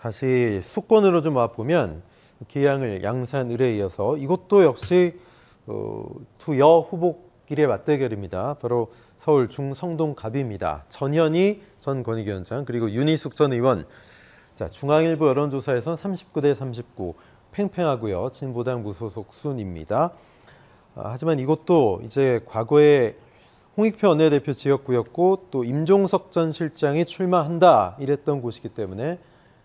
다시 수권으로 좀 와보면 기양을 양산 을에 이어서 이것도 역시 어, 두여 후보길의 맞대결입니다. 바로 서울 중성동 갑입니다. 전현희 전 권익위원장 그리고 윤희숙 전 의원 자 중앙일보 여론조사에선 39대 39 팽팽하고요. 진보당 무소속 순입니다. 아, 하지만 이것도 이제 과거에 홍익표 원내대표 지역구였고 또 임종석 전 실장이 출마한다 이랬던 곳이기 때문에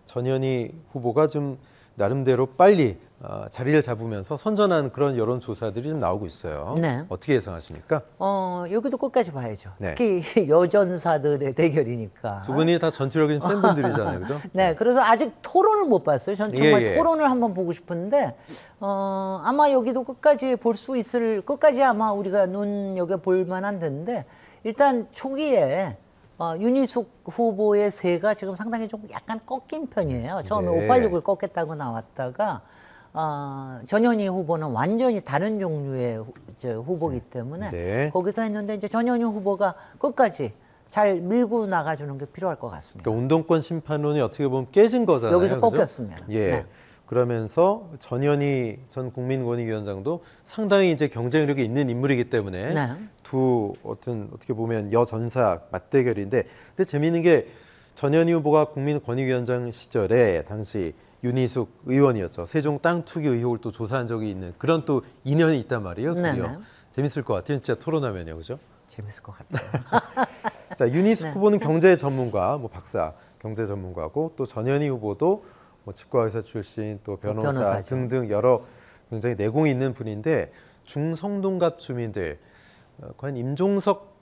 전현희 후보가 좀 나름대로 빨리 어, 자리를 잡으면서 선전한 그런 여론 조사들이 좀 나오고 있어요. 네. 어떻게 예상하십니까? 어, 여기도 끝까지 봐야죠. 네. 특히 여전사들의 대결이니까. 두 분이 다 전투력이 좀센 분들이잖아요, 그죠? 네, 네, 그래서 아직 토론을 못 봤어요. 전 예, 정말 예, 예. 토론을 한번 보고 싶은데 어, 아마 여기도 끝까지 볼 수 있을 끝까지 아마 우리가 눈여겨 볼 만한 데인데 일단 초기에 어, 윤희숙 후보의 세가 지금 상당히 좀 약간 꺾인 편이에요. 처음에 네. 586을 꺾겠다고 나왔다가 어, 전현희 후보는 완전히 다른 종류의 후, 후보기 때문에 네. 거기서 했는데 이제 전현희 후보가 끝까지 잘 밀고 나가주는 게 필요할 것 같습니다. 그러니까 운동권 심판론이 어떻게 보면 깨진 거잖아요. 여기서 꺾였습니다. 그렇죠? 예. 네. 그러면서 전현희 전 국민권익위원장도 상당히 이제 경쟁력이 있는 인물이기 때문에 네. 두 어떤 어떻게 보면 여전사 맞대결인데 근데 재미있는 게 전현희 후보가 국민권익위원장 시절에 당시 윤희숙 의원이었죠. 세종 땅 투기 의혹을 또 조사한 적이 있는 그런 또 인연이 있단 말이에요. 네, 드디어 네, 네. 재밌을 것 같아요. 진짜 토론하면요, 그죠? 재밌을 것 같아요. 자, 윤희숙 네. 후보는 경제 전문가, 뭐 박사, 경제 전문가고 또 전현희 후보도 뭐 치과 의사 출신 또 변호사, 변호사죠. 등등 여러 굉장히 내공이 있는 분인데 중성동갑 주민들 어, 과연 임종석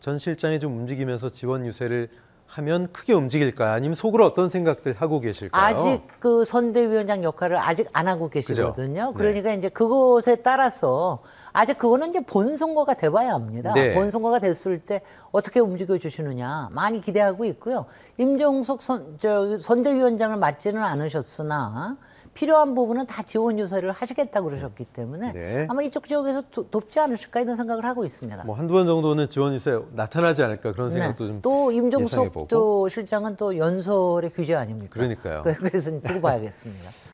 전 실장이 좀 움직이면서 지원 유세를 하면 크게 움직일까요? 아니면 속으로 어떤 생각들 하고 계실까요? 아직 그 선대위원장 역할을 아직 안 하고 계시거든요. 그 그러니까 네. 이제 그것에 따라서 아직 그거는 이제 본 선거가 돼봐야 합니다. 네. 본 선거가 됐을 때 어떻게 움직여 주시느냐 많이 기대하고 있고요. 임종석 선, 저, 선대위원장을 맡지는 않으셨으나 필요한 부분은 다 지원 유세를 하시겠다고 그러셨기 때문에 네. 아마 이쪽 지역에서 도, 돕지 않으실까 이런 생각을 하고 있습니다. 뭐 한두 번 정도는 지원 유세 나타나지 않을까 그런 네. 생각도 네. 좀또 임종석 또 실장은 또 연설의 규제 아닙니까? 그러니까요. 그래서 두고 봐야겠습니다.